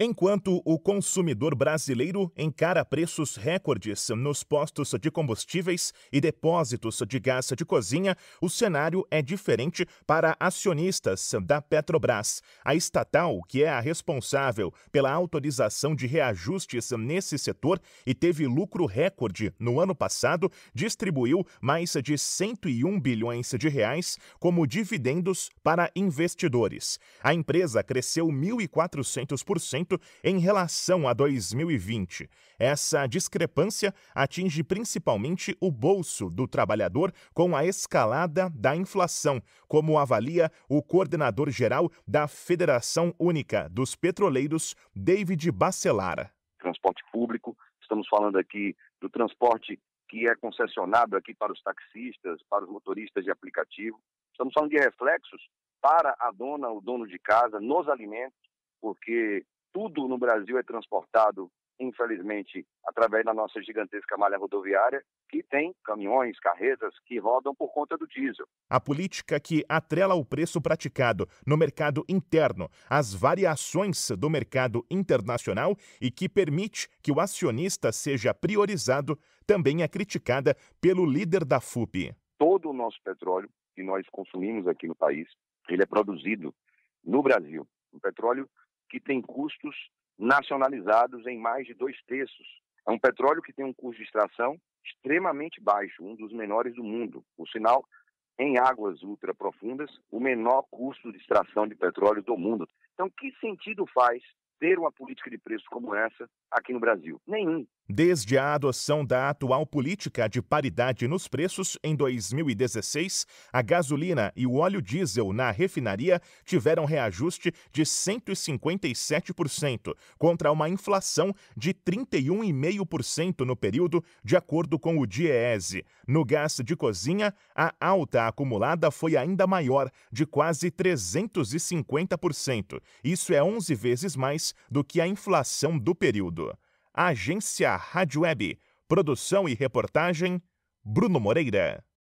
Enquanto o consumidor brasileiro encara preços recordes nos postos de combustíveis e depósitos de gás de cozinha, o cenário é diferente para acionistas da Petrobras. A estatal, que é a responsável pela autorização de reajustes nesse setor e teve lucro recorde no ano passado, distribuiu mais de 101 bilhões de reais como dividendos para investidores. A empresa cresceu 1.400% em relação a 2020. Essa discrepância atinge principalmente o bolso do trabalhador com a escalada da inflação, como avalia o coordenador-geral da Federação Única dos Petroleiros, David Bacelara. Transporte público, estamos falando aqui do transporte que é concessionado aqui para os taxistas, para os motoristas de aplicativo. Estamos falando de reflexos para a dona, o dono de casa, nos alimentos, porque tudo no Brasil é transportado, infelizmente, através da nossa gigantesca malha rodoviária, que tem caminhões, carretas que rodam por conta do diesel. A política que atrela o preço praticado no mercado interno às variações do mercado internacional e que permite que o acionista seja priorizado também é criticada pelo líder da FUP. Todo o nosso petróleo que nós consumimos aqui no país, ele é produzido no Brasil. O petróleo que tem custos nacionalizados em mais de dois terços. É um petróleo que tem um custo de extração extremamente baixo, um dos menores do mundo. O sinal, em águas ultra profundas, o menor custo de extração de petróleo do mundo. Então, que sentido faz ter uma política de preço como essa aqui no Brasil? Nenhum. Desde a adoção da atual política de paridade nos preços em 2016, a gasolina e o óleo diesel na refinaria tiveram reajuste de 157%, contra uma inflação de 31,5% no período, de acordo com o DIEESE. No gás de cozinha, a alta acumulada foi ainda maior, de quase 350%. Isso é 11 vezes mais do que a inflação do período. Agência Rádio Web. Produção e reportagem, Bruno Moreira.